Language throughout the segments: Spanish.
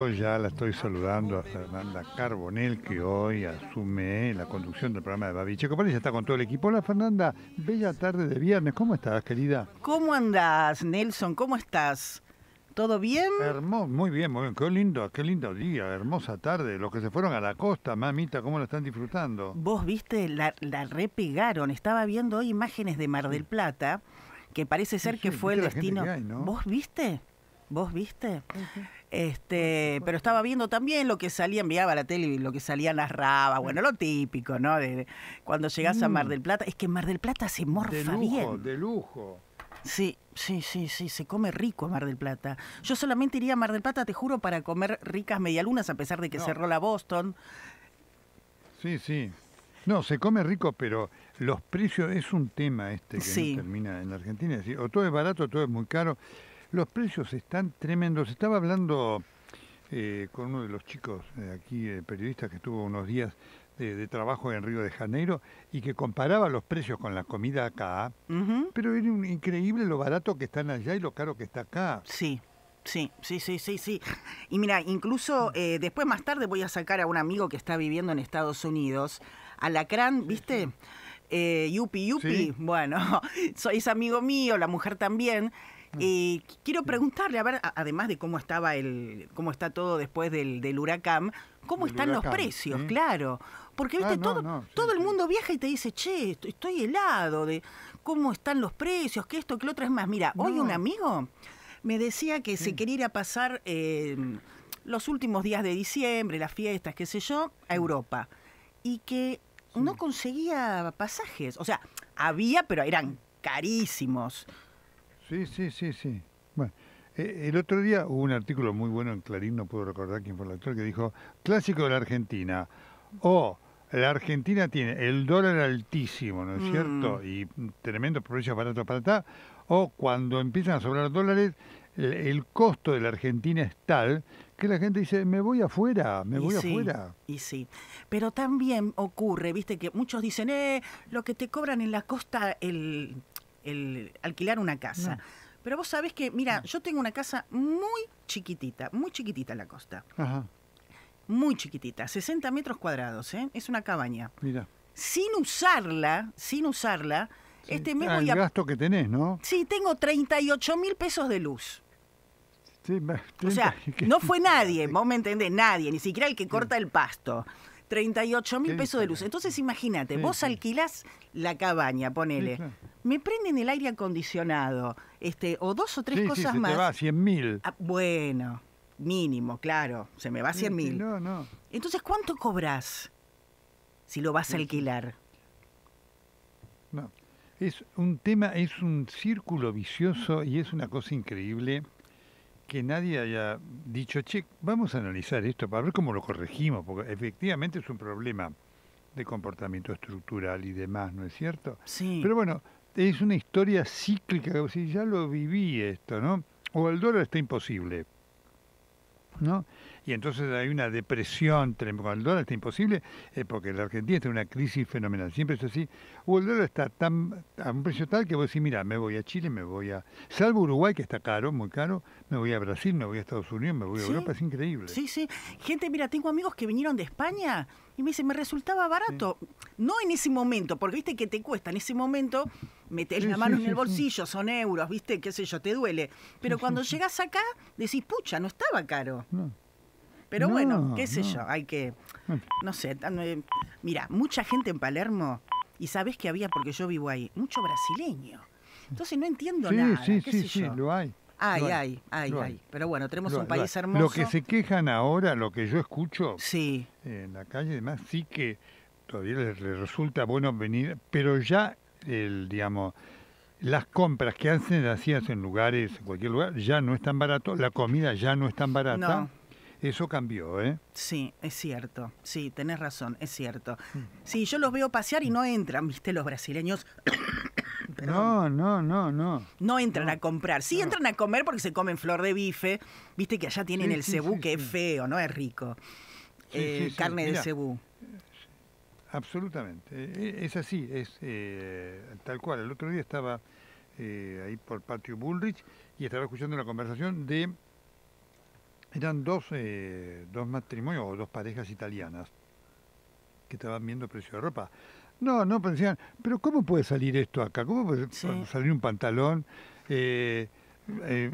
Pues ya la estoy saludando a Fernanda Carbonel, que hoy asume la conducción del programa de Babiche. Parece está con todo el equipo. Hola Fernanda, bella tarde de viernes. ¿Cómo estás, querida? ¿Cómo andás, Nelson? ¿Cómo estás? ¿Todo bien? Hermoso, muy bien, muy bien. Qué lindo, qué lindo día, hermosa tarde. Los que se fueron a la costa, mamita, ¿cómo la están disfrutando? Vos viste, la, repegaron. Estaba viendo hoy imágenes de Mar del Plata, que parece ser que fue el destino. ¿Vos viste? ¿Vos viste? Este, pero estaba viendo también lo que salía, enviaba la tele y lo que salía rabas bueno, lo típico, ¿no? De, cuando llegas a Mar mm. del Plata, es que Mar del Plata se morfa de lujo, bien. De lujo. Sí, sí, sí, sí, se come rico a Mar del Plata. Yo solamente iría a Mar del Plata, te juro, para comer ricas medialunas, a pesar de que cerró la Boston. Sí, sí. No, se come rico, pero los precios es un tema este que termina en la Argentina. O todo es barato, o todo es muy caro. Los precios están tremendos. Estaba hablando eh, con uno de los chicos eh, aquí, eh, periodista, que estuvo unos días de, trabajo en Río de Janeiro y que comparaba los precios con la comida acá, pero era increíble lo barato que están allá y lo caro que está acá. Sí. Sí, sí, sí, sí, sí. Y mira, incluso después más tarde voy a sacar a un amigo que está viviendo en Estados Unidos, Alacrán, ¿viste? Eh, yupi, yupi. Bueno, sois amigo mío, la mujer también. Mm. Eh, quiero preguntarle, a ver, además de cómo estaba el, cómo está todo después del, huracán, cómo están los precios, claro. Porque ah, viste, todo, todo el mundo viaja y te dice, che, estoy, helado, de cómo están los precios, que esto, que lo otro. Es más, mira, hoy un amigo me decía que se quería ir a pasar em, los últimos días de diciembre, las fiestas, qué sé yo, a mm. Europa. Y que no conseguía pasajes. O sea, había, pero eran carísimos. Sí, sí, sí, sí. Bueno, eh, el otro día hubo un artículo muy bueno en Clarín, no puedo recordar quién fue el autor, que dijo, clásico de la Argentina, o la Argentina tiene el dólar altísimo, ¿no es mm. cierto? Y tremendos precios baratos para acá, o cuando empiezan a sobrar dólares, el, costo de la Argentina es tal que la gente dice, me voy afuera, me voy afuera. Y sí, pero también ocurre, viste, que muchos dicen, eh, lo que te cobran en la costa, el alquilar una casa. Pero vos sabés que, mira, yo tengo una casa muy chiquitita, muy chiquitita la costa. Muy chiquitita, 60 metros cuadrados, ¿eh? Es una cabaña. Mira. Sin usarla, sin usarla, este mes ah, voy a... gasto que tenés, ¿no? Sí, tengo 38 mil pesos de luz. Sí, o sea, no fue nadie, vos me entendés, nadie, ni siquiera el que corta el pasto. 38 mil pesos de luz. Entonces imagínate, vos alquilás la cabaña, ponele me prenden el aire acondicionado, este, o dos o tres cosas sí, se más. va a mil. Ah, bueno, mínimo, claro, se me va a 100 mil. no, no. Entonces, ¿cuánto cobras si lo vas a alquilar? No. Es un tema, es un círculo vicioso y es una cosa increíble que nadie haya dicho, che, vamos a analizar esto para ver cómo lo corregimos, porque efectivamente es un problema de comportamiento estructural y demás, ¿no es cierto? Sí. Pero bueno, es una historia cíclica, o si ya lo viví esto, ¿no? O el dólar está imposible, ¿no? y entonces hay una depresión tremenda. el dólar está imposible, porque la Argentina está en una crisis fenomenal. Siempre es así. O el dólar está tan, a un precio tal que vos decís, mira, me voy a Chile, me voy a. Salvo Uruguay, que está caro, muy caro, me voy a Brasil, me voy a Estados Unidos, me voy a Europa, es increíble. Sí, sí. Gente, mira, tengo amigos que vinieron de España y me dicen, me resultaba barato. No en ese momento, porque viste que te cuesta en ese momento meter la mano en el bolsillo, son euros, viste, qué sé yo, te duele. Pero cuando llegas acá, decís, pucha, no estaba caro. No. Pero bueno, qué sé yo, hay que, no sé, eh, mira, mucha gente en Palermo, y sabes que había, porque yo vivo ahí, mucho brasileño. Entonces no entiendo nada. Sí, sí, sí, lo hay. Ay, ay, ay, Pero bueno, tenemos un país hermoso. Lo que se quejan ahora, lo que yo escucho sí. en la calle, demás sí que todavía les, resulta bueno venir, pero ya, el digamos, las compras que hacen, hacías en lugares, en cualquier lugar, ya no es tan barato, la comida ya no es tan barata. Eso cambió, ¿eh? Sí, es cierto. Sí, tenés razón, es cierto. Mm. Sí, yo los veo pasear y no entran, viste, los brasileños. No, no, no, no. No entran a comprar. Sí entran a comer porque se comen flor de bife. Viste que allá tienen el cebú, que es feo, ¿no? Es rico. Eh, carne de cebú. Absolutamente. E, e, es así, es eh, tal cual. El otro día estaba eh, ahí por patio Bullrich y estaba escuchando una conversación de eran dos, eh, dos matrimonios o dos parejas italianas que estaban viendo precio de ropa. No, no pensaban, pero ¿cómo puede salir esto acá? ¿Cómo puede salir un pantalón? 600 eh, eh,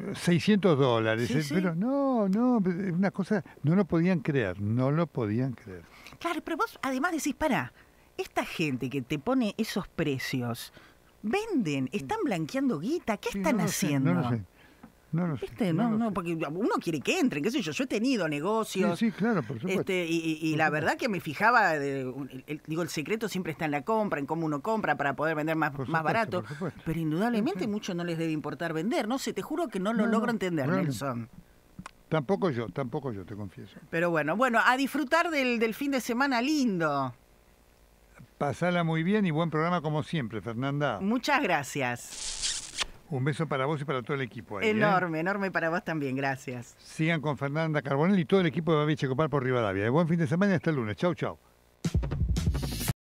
dólares, pero no, no, una cosa, no lo podían creer, no lo podían creer. Claro, pero vos además decís, para, esta gente que te pone esos precios, venden, están blanqueando guita, ¿qué están haciendo? no sé. No, no, este, porque uno quiere que entren, qué sé yo. Yo he tenido negocios. Sí, claro, por este, y, la verdad que me fijaba, digo, el secreto siempre está en la compra, en cómo uno compra para poder vender más, más barato. Pero indudablemente mucho no les debe importar vender. No sé, te juro que no lo logro entender, Nelson. Tampoco yo, tampoco yo, te confieso. Pero bueno, bueno, a disfrutar del, del fin de semana lindo. Pasala muy bien y buen programa como siempre, Fernanda. Muchas gracias. Un beso para vos y para todo el equipo. ¿eh? enorme, enorme para vos también, gracias. Sigan con Fernanda Carbonell y todo el equipo de Babiche Copal por Rivadavia. ¿eh? Buen fin de semana y hasta el lunes. Chau, chau.